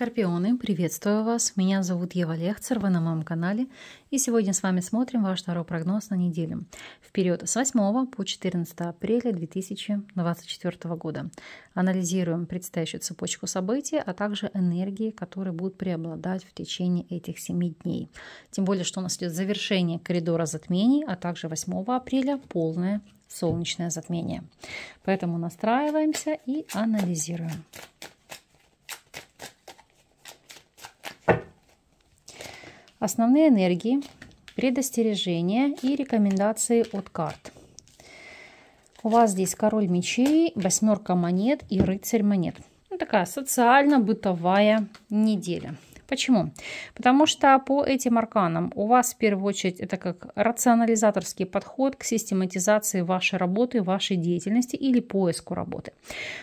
Скорпионы, приветствую вас. Меня зовут Ева Лехцер, вы на моем канале. И сегодня с вами смотрим ваш второй прогноз на неделю. В период с 8 по 14 апреля 2024 года. Анализируем предстоящую цепочку событий, а также энергии, которые будут преобладать в течение этих 7 дней. Тем более, что у нас идет завершение коридора затмений, а также 8 апреля полное солнечное затмение. Поэтому настраиваемся и анализируем. Основные энергии, предостережения и рекомендации от карт. У вас здесь король мечей, восьмерка монет и рыцарь монет. Ну, такая социально-бытовая неделя. Почему? Потому что по этим арканам у вас в первую очередь это как рационализаторский подход к систематизации вашей работы, вашей деятельности или поиску работы.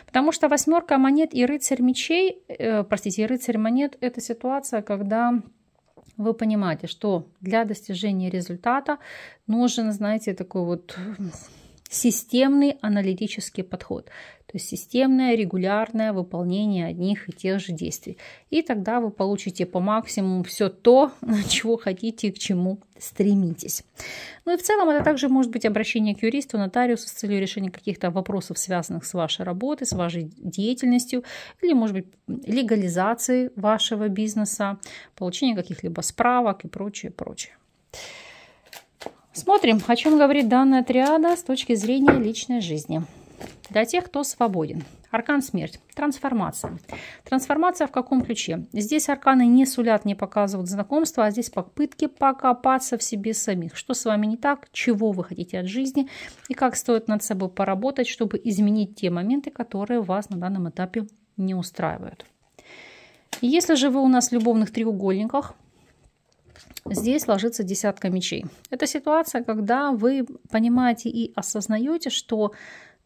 Потому что восьмерка монет и рыцарь мечей, э, простите, рыцарь монет это ситуация, когда вы понимаете, что для достижения результата нужен, знаете, такой вот системный аналитический подход. То есть системное, регулярное выполнение одних и тех же действий. И тогда вы получите по максимуму все то, чего хотите и к чему стремитесь. Ну и в целом это также может быть обращение к юристу, нотариусу с целью решения каких-то вопросов, связанных с вашей работой, с вашей деятельностью, или, может быть, легализации вашего бизнеса, получение каких-либо справок и прочее, прочее. Смотрим, о чем говорит данная триада с точки зрения личной жизни. Для тех, кто свободен. Аркан смерть. Трансформация. Трансформация в каком ключе? Здесь арканы не сулят, не показывают знакомства, а здесь попытки покопаться в себе самих. Что с вами не так, чего вы хотите от жизни и как стоит над собой поработать, чтобы изменить те моменты, которые вас на данном этапе не устраивают. если же вы у нас в любовных треугольниках, Здесь ложится десятка мечей. Это ситуация, когда вы понимаете и осознаете, что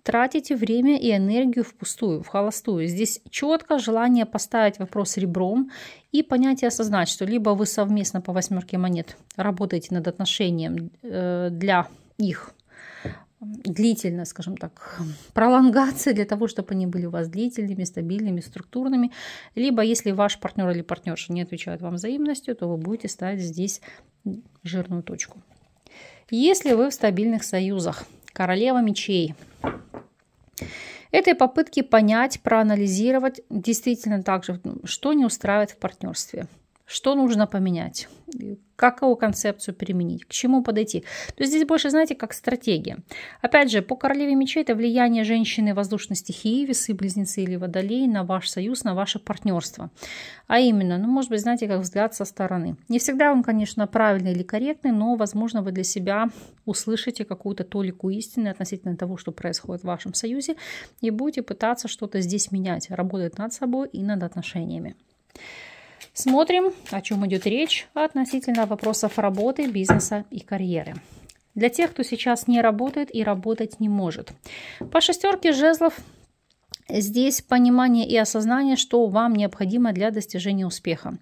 тратите время и энергию впустую, в холостую. Здесь четко желание поставить вопрос ребром и понять и осознать, что либо вы совместно по восьмерке монет работаете над отношением э, для их длительно, скажем так, пролонгация для того, чтобы они были у вас длительными, стабильными, структурными. Либо если ваш партнер или партнерша не отвечает вам взаимностью, то вы будете ставить здесь жирную точку. Если вы в стабильных союзах, королева мечей – Этой попытки понять, проанализировать действительно также, ну, что не устраивает в партнерстве что нужно поменять, Как его концепцию применить, к чему подойти. То есть здесь больше, знаете, как стратегия. Опять же, по королеве мечей это влияние женщины воздушной стихии, весы, близнецы или водолей на ваш союз, на ваше партнерство. А именно, ну, может быть, знаете, как взгляд со стороны. Не всегда он, конечно, правильный или корректный, но, возможно, вы для себя услышите какую-то толику истины относительно того, что происходит в вашем союзе, и будете пытаться что-то здесь менять, работать над собой и над отношениями. Смотрим, о чем идет речь относительно вопросов работы, бизнеса и карьеры. Для тех, кто сейчас не работает и работать не может. По шестерке жезлов Здесь понимание и осознание, что вам необходимо для достижения успеха.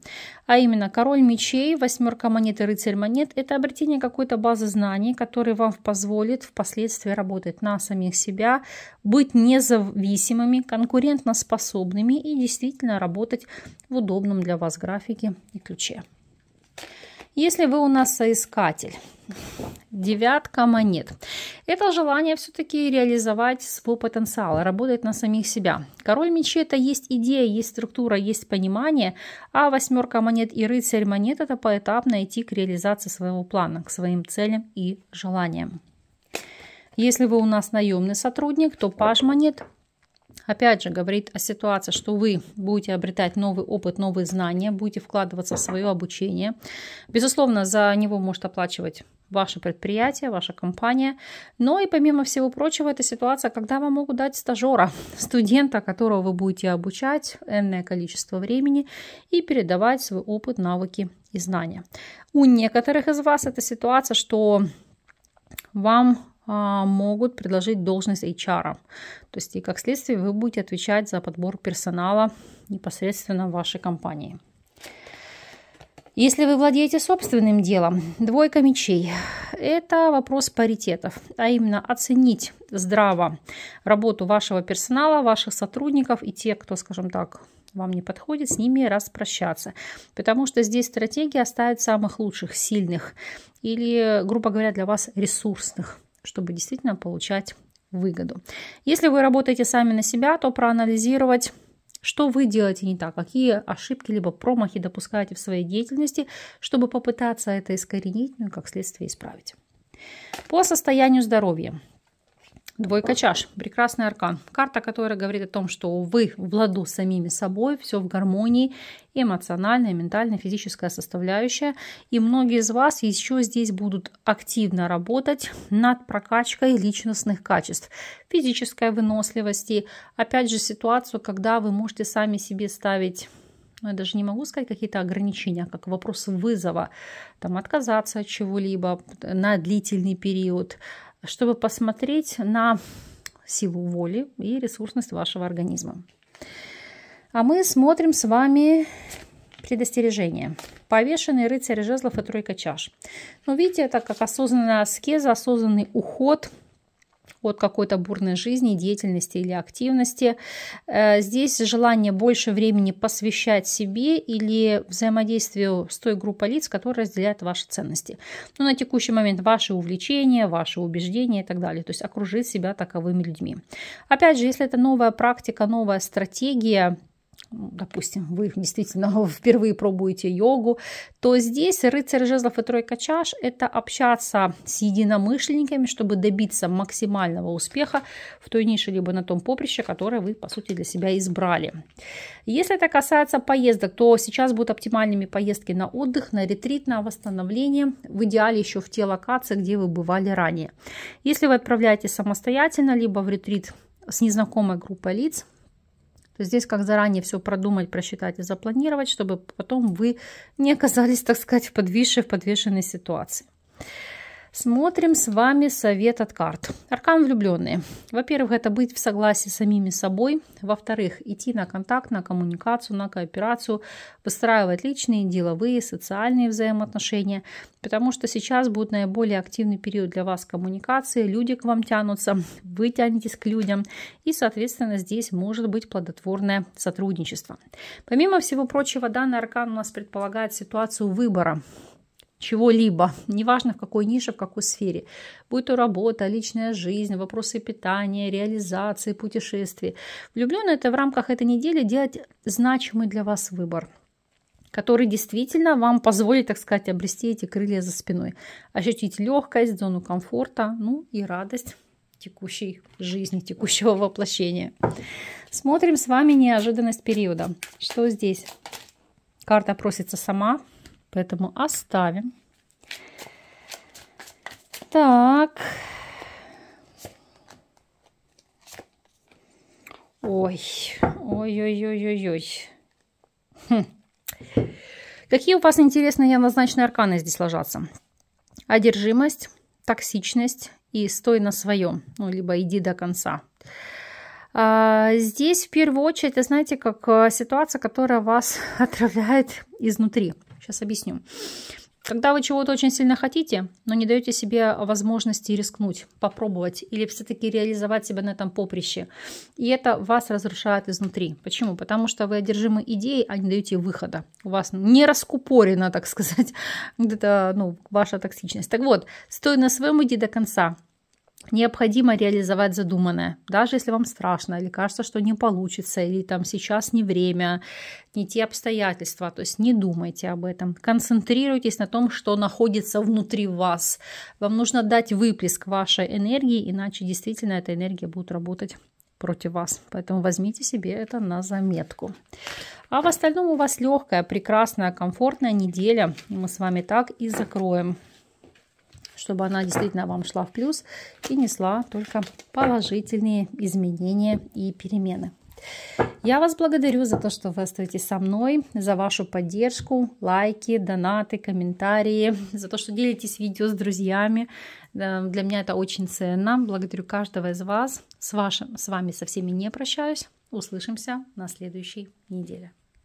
А именно, король мечей, восьмерка монет и рыцарь монет – это обретение какой-то базы знаний, который вам позволит впоследствии работать на самих себя, быть независимыми, конкурентноспособными и действительно работать в удобном для вас графике и ключе. Если вы у нас соискатель – Девятка монет. Это желание все-таки реализовать свой потенциал, работать на самих себя. Король мечей – это есть идея, есть структура, есть понимание, а восьмерка монет и рыцарь монет – это поэтапно идти к реализации своего плана, к своим целям и желаниям. Если вы у нас наемный сотрудник, то паж монет – опять же, говорит о ситуации, что вы будете обретать новый опыт, новые знания, будете вкладываться в свое обучение. Безусловно, за него может оплачивать ваше предприятие, ваша компания. Но и помимо всего прочего, это ситуация, когда вам могут дать стажера, студента, которого вы будете обучать энное количество времени и передавать свой опыт, навыки и знания. У некоторых из вас это ситуация, что вам а, могут предложить должность HR. То есть и как следствие вы будете отвечать за подбор персонала непосредственно в вашей компании. Если вы владеете собственным делом, двойка мечей – это вопрос паритетов, а именно оценить здраво работу вашего персонала, ваших сотрудников и тех, кто, скажем так, вам не подходит, с ними распрощаться. Потому что здесь стратегия оставит самых лучших, сильных или, грубо говоря, для вас ресурсных, чтобы действительно получать выгоду. Если вы работаете сами на себя, то проанализировать что вы делаете не так, какие ошибки либо промахи допускаете в своей деятельности, чтобы попытаться это искоренить, ну и как следствие исправить. По состоянию здоровья. Двойка чаш. Прекрасный аркан. Карта, которая говорит о том, что вы в ладу с самими собой, все в гармонии, эмоциональная, ментальная, физическая составляющая. И многие из вас еще здесь будут активно работать над прокачкой личностных качеств, физической выносливости. Опять же, ситуацию, когда вы можете сами себе ставить но ну, я даже не могу сказать какие-то ограничения, как вопрос вызова, там отказаться от чего-либо на длительный период, чтобы посмотреть на силу воли и ресурсность вашего организма. А мы смотрим с вами предостережение. Повешенный рыцарь жезлов и тройка чаш. Ну, видите, это как осознанная аскеза, осознанный уход – от какой-то бурной жизни, деятельности или активности. Э, здесь желание больше времени посвящать себе или взаимодействию с той группой лиц, которые разделяют ваши ценности. Ну, на текущий момент ваши увлечения, ваши убеждения и так далее. То есть окружить себя таковыми людьми. Опять же, если это новая практика, новая стратегия, ну, допустим, вы действительно впервые пробуете йогу, то здесь рыцарь жезлов и тройка чаш – это общаться с единомышленниками, чтобы добиться максимального успеха в той нише, либо на том поприще, которое вы, по сути, для себя избрали. Если это касается поездок, то сейчас будут оптимальными поездки на отдых, на ретрит, на восстановление, в идеале еще в те локации, где вы бывали ранее. Если вы отправляетесь самостоятельно, либо в ретрит с незнакомой группой лиц – то есть здесь как заранее все продумать, просчитать и запланировать, чтобы потом вы не оказались, так сказать, в подвисшей, в подвешенной ситуации. Смотрим с вами совет от карт. Аркан влюбленные. Во-первых, это быть в согласии с самими собой. Во-вторых, идти на контакт, на коммуникацию, на кооперацию, выстраивать личные, деловые, социальные взаимоотношения. Потому что сейчас будет наиболее активный период для вас коммуникации. Люди к вам тянутся, вы тянетесь к людям. И, соответственно, здесь может быть плодотворное сотрудничество. Помимо всего прочего, данный аркан у нас предполагает ситуацию выбора чего-либо, неважно в какой нише, в какой сфере. Будь то работа, личная жизнь, вопросы питания, реализации, путешествий. Влюбленно это в рамках этой недели делать значимый для вас выбор который действительно вам позволит, так сказать, обрести эти крылья за спиной, ощутить легкость, зону комфорта, ну и радость текущей жизни, текущего воплощения. Смотрим с вами неожиданность периода. Что здесь? Карта просится сама, Поэтому оставим. Так. Ой, ой-ой-ой-ой-ой. Хм. Какие у вас интересные неоднозначные арканы здесь ложатся? Одержимость, токсичность и стой на своем, ну, либо иди до конца. А, здесь в первую очередь, знаете, как э, ситуация, которая вас отравляет изнутри. Сейчас объясню. Когда вы чего-то очень сильно хотите, но не даете себе возможности рискнуть, попробовать или все-таки реализовать себя на этом поприще. И это вас разрушает изнутри. Почему? Потому что вы одержимы идеей, а не даете выхода. У вас не раскупорена, так сказать, где-то ну, ваша токсичность. Так вот, стой на своем, иди до конца необходимо реализовать задуманное. Даже если вам страшно или кажется, что не получится, или там сейчас не время, не те обстоятельства. То есть не думайте об этом. Концентрируйтесь на том, что находится внутри вас. Вам нужно дать выплеск вашей энергии, иначе действительно эта энергия будет работать против вас. Поэтому возьмите себе это на заметку. А в остальном у вас легкая, прекрасная, комфортная неделя. И мы с вами так и закроем чтобы она действительно вам шла в плюс и несла только положительные изменения и перемены. Я вас благодарю за то, что вы остаетесь со мной, за вашу поддержку, лайки, донаты, комментарии, за то, что делитесь видео с друзьями. Для меня это очень ценно. Благодарю каждого из вас. С, вашим, с вами со всеми не прощаюсь. Услышимся на следующей неделе.